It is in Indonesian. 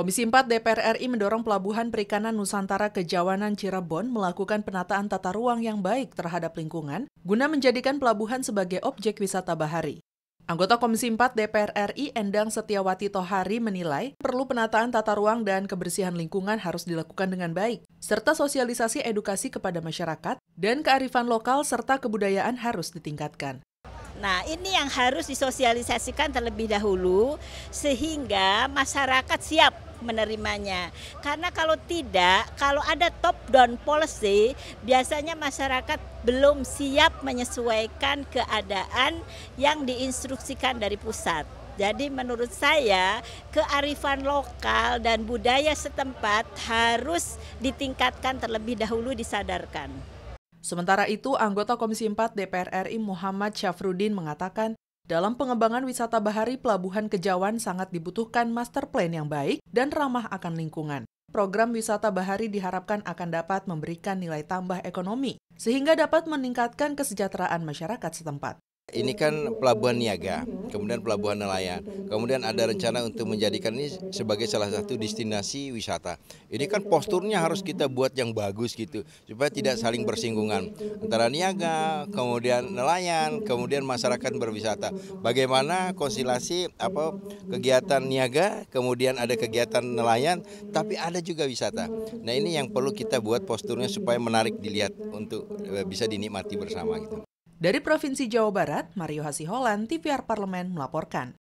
Komisi 4 DPR RI mendorong pelabuhan perikanan Nusantara Kejawanan Cirebon melakukan penataan tata ruang yang baik terhadap lingkungan guna menjadikan pelabuhan sebagai objek wisata bahari. Anggota Komisi 4 DPR RI Endang Setiawati Tohari menilai perlu penataan tata ruang dan kebersihan lingkungan harus dilakukan dengan baik, serta sosialisasi edukasi kepada masyarakat dan kearifan lokal serta kebudayaan harus ditingkatkan. Nah, ini yang harus disosialisasikan terlebih dahulu sehingga masyarakat siap menerimanya. Karena kalau tidak, kalau ada top down policy, biasanya masyarakat belum siap menyesuaikan keadaan yang diinstruksikan dari pusat. Jadi menurut saya kearifan lokal dan budaya setempat harus ditingkatkan terlebih dahulu disadarkan. Sementara itu, anggota Komisi 4 DPR RI Muhammad Syafruddin mengatakan, dalam pengembangan wisata bahari, Pelabuhan Kejawan sangat dibutuhkan master plan yang baik dan ramah akan lingkungan. Program wisata bahari diharapkan akan dapat memberikan nilai tambah ekonomi, sehingga dapat meningkatkan kesejahteraan masyarakat setempat ini kan pelabuhan niaga, kemudian pelabuhan nelayan, kemudian ada rencana untuk menjadikan ini sebagai salah satu destinasi wisata. Ini kan posturnya harus kita buat yang bagus gitu, supaya tidak saling bersinggungan antara niaga, kemudian nelayan, kemudian masyarakat berwisata. Bagaimana konsilasi apa kegiatan niaga, kemudian ada kegiatan nelayan, tapi ada juga wisata. Nah ini yang perlu kita buat posturnya supaya menarik dilihat untuk eh, bisa dinikmati bersama gitu. Dari Provinsi Jawa Barat, Mario Hasiholan, TVR Parlemen melaporkan.